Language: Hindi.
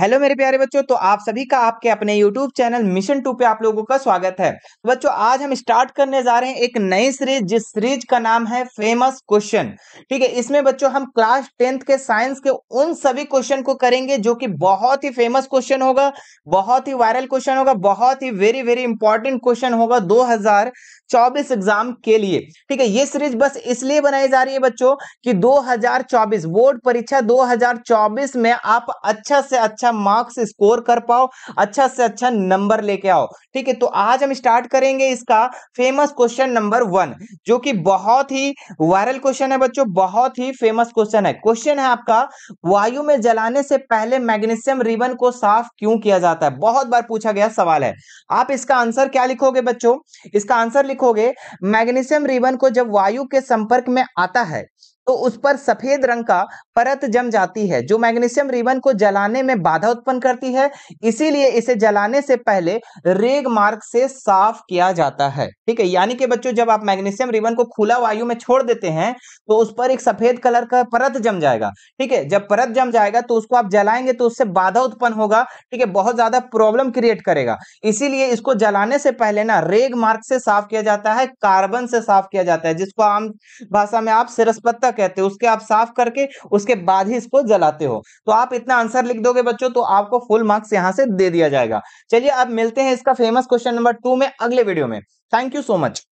हेलो मेरे प्यारे बच्चों तो आप सभी का आपके अपने यूट्यूब चैनल मिशन टू पे आप लोगों का स्वागत है तो बच्चों आज हम स्टार्ट करने जा रहे हैं एक नई सीरीज जिस सीरीज का नाम है फेमस क्वेश्चन ठीक है इसमें बच्चों हम क्लास टेंथ के साइंस के उन सभी क्वेश्चन को करेंगे जो कि बहुत ही फेमस क्वेश्चन होगा बहुत ही वायरल क्वेश्चन होगा बहुत ही वेरी वेरी इंपॉर्टेंट क्वेश्चन होगा दो चौबीस एग्जाम के लिए ठीक है ये सीरीज बस इसलिए बनाई जा रही है बच्चों कि 2024 बोर्ड परीक्षा 2024 में आप अच्छा से अच्छा अच्छा मार्क्स स्कोर कर पाओ अच्छा से अच्छा नंबर लेके आओ ठीक है तो आज हम स्टार्ट करेंगे इसका फेमस क्वेश्चन नंबर वन जो कि बहुत ही वायरल क्वेश्चन है बच्चों बहुत ही फेमस क्वेश्चन है क्वेश्चन है आपका वायु में जलाने से पहले मैग्नीशियम रिबन को साफ क्यों किया जाता है बहुत बार पूछा गया सवाल है आप इसका आंसर क्या लिखोगे बच्चों इसका आंसर लिखोगे मैग्नीशियम रिबन को जब वायु के संपर्क में आता है तो उस पर सफेद रंग का परत जम जाती है जो मैग्नीशियम रिबन को जलाने में बाधा उत्पन्न करती है इसीलिए इसे जलाने से पहले रेग मार्ग से साफ किया जाता है ठीक है यानी कि बच्चों जब आप मैग्नीशियम रिबन को खुला वायु में छोड़ देते हैं तो उस पर एक सफेद कलर का परत जम जाएगा ठीक है जब परत जम जाएगा तो उसको आप जलाएंगे तो उससे बाधा उत्पन्न होगा ठीक है बहुत ज्यादा प्रॉब्लम क्रिएट करेगा इसीलिए इसको जलाने से पहले ना रेग मार्ग से साफ किया जाता है कार्बन से साफ किया जाता है जिसको आम भाषा में आप सिरस्पत्ता कहते हो उसके आप साफ करके उसके बाद ही इसको जलाते हो तो आप इतना आंसर लिख दोगे बच्चों तो आपको फुल मार्क्स यहां से दे दिया जाएगा चलिए अब मिलते हैं इसका फेमस क्वेश्चन नंबर टू में अगले वीडियो में थैंक यू सो मच